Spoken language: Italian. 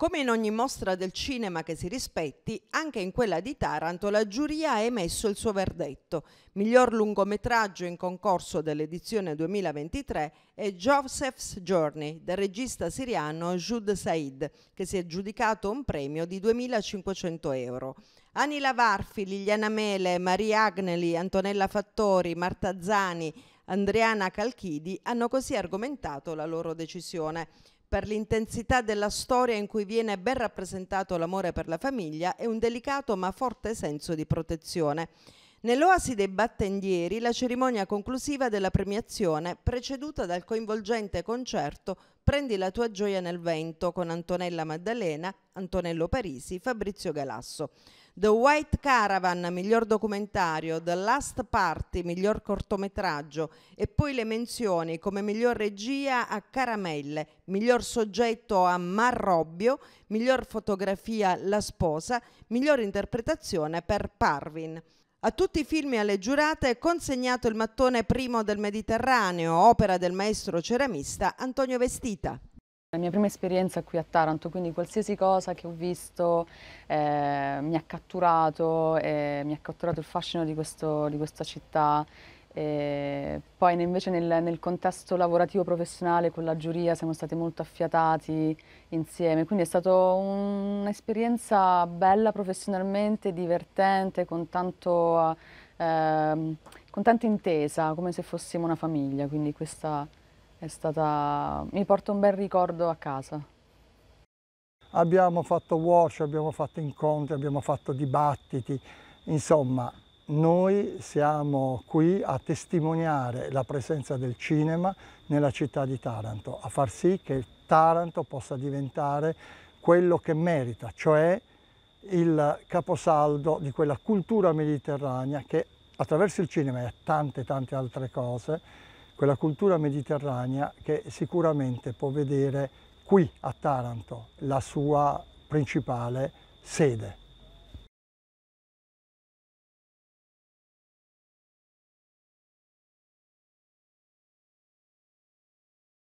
Come in ogni mostra del cinema che si rispetti, anche in quella di Taranto la giuria ha emesso il suo verdetto. Miglior lungometraggio in concorso dell'edizione 2023 è Joseph's Journey del regista siriano Jude Said, che si è aggiudicato un premio di 2.500 euro. Anila Varfi, Liliana Mele, Maria Agneli, Antonella Fattori, Marta Zani, Andriana Calchidi hanno così argomentato la loro decisione per l'intensità della storia in cui viene ben rappresentato l'amore per la famiglia e un delicato ma forte senso di protezione. Nell'oasi dei battendieri la cerimonia conclusiva della premiazione, preceduta dal coinvolgente concerto Prendi la tua gioia nel vento con Antonella Maddalena, Antonello Parisi, Fabrizio Galasso. The White Caravan, miglior documentario, The Last Party, miglior cortometraggio e poi le menzioni come miglior regia a Caramelle, miglior soggetto a Marrobbio, miglior fotografia La sposa, miglior interpretazione per Parvin. A tutti i film e alle giurate è consegnato il mattone primo del Mediterraneo, opera del maestro ceramista Antonio Vestita. La mia prima esperienza qui a Taranto, quindi qualsiasi cosa che ho visto eh, mi ha catturato, eh, mi ha catturato il fascino di, questo, di questa città. Eh, poi invece nel, nel, contesto lavorativo professionale con la giuria siamo stati molto affiatati insieme, quindi è stata un'esperienza bella professionalmente, divertente, con, tanto, eh, con tanta intesa, come se fossimo una famiglia, quindi questa Stata... mi porta un bel ricordo a casa. Abbiamo fatto workshop, abbiamo fatto incontri, abbiamo fatto dibattiti, insomma noi siamo qui a testimoniare la presenza del cinema nella città di Taranto, a far sì che Taranto possa diventare quello che merita, cioè il caposaldo di quella cultura mediterranea che attraverso il cinema e tante tante altre cose quella cultura mediterranea che sicuramente può vedere qui a Taranto la sua principale sede.